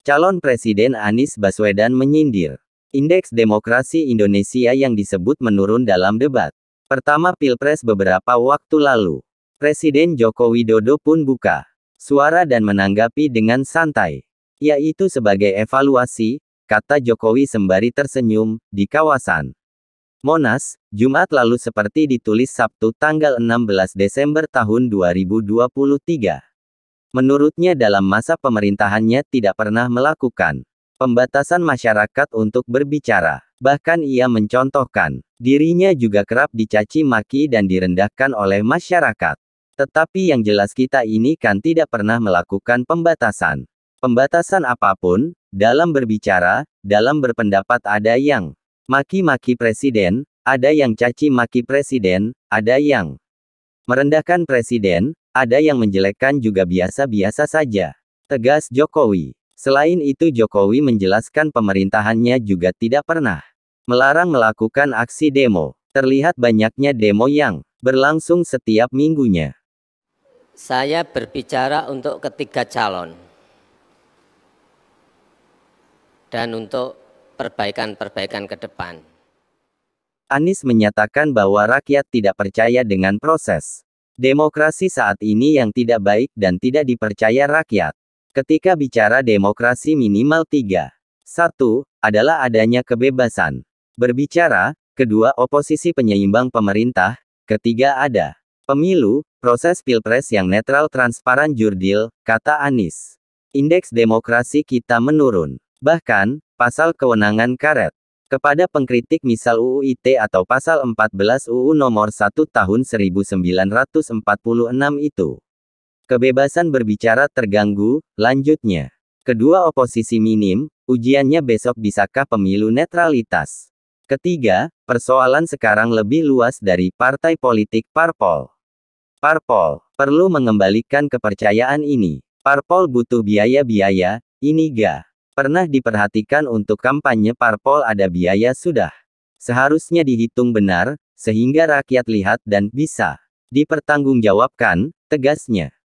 Calon Presiden Anies Baswedan menyindir. Indeks demokrasi Indonesia yang disebut menurun dalam debat. Pertama Pilpres beberapa waktu lalu. Presiden Joko Widodo pun buka suara dan menanggapi dengan santai. Yaitu sebagai evaluasi, kata Jokowi sembari tersenyum, di kawasan Monas, Jumat lalu seperti ditulis Sabtu tanggal 16 Desember tahun 2023. Menurutnya dalam masa pemerintahannya tidak pernah melakukan pembatasan masyarakat untuk berbicara. Bahkan ia mencontohkan, dirinya juga kerap dicaci maki dan direndahkan oleh masyarakat. Tetapi yang jelas kita ini kan tidak pernah melakukan pembatasan. Pembatasan apapun, dalam berbicara, dalam berpendapat ada yang maki-maki presiden, ada yang caci maki presiden, ada yang merendahkan presiden, ada yang menjelekkan juga biasa-biasa saja. Tegas Jokowi. Selain itu Jokowi menjelaskan pemerintahannya juga tidak pernah melarang melakukan aksi demo. Terlihat banyaknya demo yang berlangsung setiap minggunya. Saya berbicara untuk ketiga calon dan untuk perbaikan-perbaikan ke depan. Anies menyatakan bahwa rakyat tidak percaya dengan proses Demokrasi saat ini yang tidak baik dan tidak dipercaya rakyat. Ketika bicara demokrasi minimal tiga. Satu, adalah adanya kebebasan. Berbicara, kedua oposisi penyeimbang pemerintah, ketiga ada. Pemilu, proses pilpres yang netral transparan jurdil, kata Anies. Indeks demokrasi kita menurun. Bahkan, pasal kewenangan karet. Kepada pengkritik misal UU IT atau Pasal 14 UU Nomor 1 Tahun 1946 itu. Kebebasan berbicara terganggu, lanjutnya. Kedua oposisi minim, ujiannya besok bisakah pemilu netralitas. Ketiga, persoalan sekarang lebih luas dari partai politik parpol. Parpol perlu mengembalikan kepercayaan ini. Parpol butuh biaya-biaya, ini gak pernah diperhatikan untuk kampanye parpol ada biaya sudah. Seharusnya dihitung benar, sehingga rakyat lihat dan bisa dipertanggungjawabkan, tegasnya.